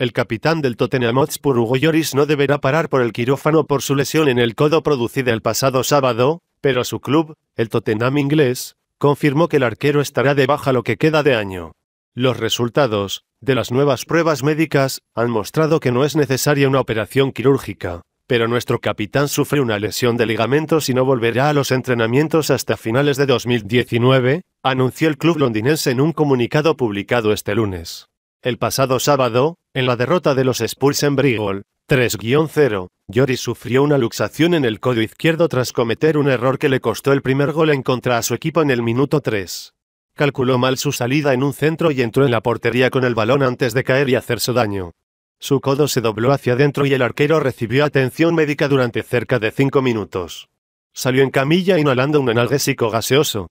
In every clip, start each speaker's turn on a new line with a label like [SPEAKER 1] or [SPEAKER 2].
[SPEAKER 1] El capitán del Tottenham Hotspur Hugo Lloris no deberá parar por el quirófano por su lesión en el codo producida el pasado sábado, pero su club, el Tottenham inglés, confirmó que el arquero estará de baja lo que queda de año. Los resultados de las nuevas pruebas médicas han mostrado que no es necesaria una operación quirúrgica, pero nuestro capitán sufre una lesión de ligamentos y no volverá a los entrenamientos hasta finales de 2019, anunció el club londinense en un comunicado publicado este lunes. El pasado sábado, en la derrota de los Spurs en Brigol, 3-0, Lloris sufrió una luxación en el codo izquierdo tras cometer un error que le costó el primer gol en contra a su equipo en el minuto 3. Calculó mal su salida en un centro y entró en la portería con el balón antes de caer y hacerse daño. Su codo se dobló hacia adentro y el arquero recibió atención médica durante cerca de 5 minutos. Salió en camilla inhalando un analgésico gaseoso.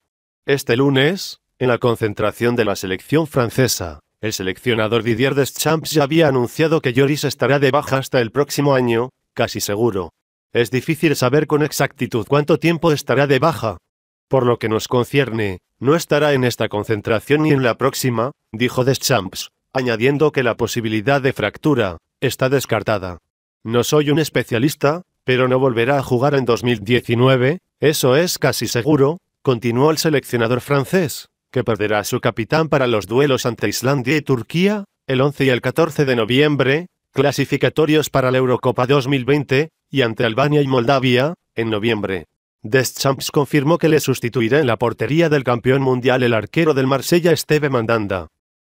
[SPEAKER 1] Este lunes, en la concentración de la selección francesa, el seleccionador Didier Deschamps ya había anunciado que Joris estará de baja hasta el próximo año, casi seguro. Es difícil saber con exactitud cuánto tiempo estará de baja. Por lo que nos concierne, no estará en esta concentración ni en la próxima, dijo Deschamps, añadiendo que la posibilidad de fractura está descartada. No soy un especialista, pero no volverá a jugar en 2019, eso es casi seguro, continuó el seleccionador francés que perderá a su capitán para los duelos ante Islandia y Turquía, el 11 y el 14 de noviembre, clasificatorios para la Eurocopa 2020, y ante Albania y Moldavia, en noviembre. Deschamps confirmó que le sustituirá en la portería del campeón mundial el arquero del Marsella Esteve Mandanda.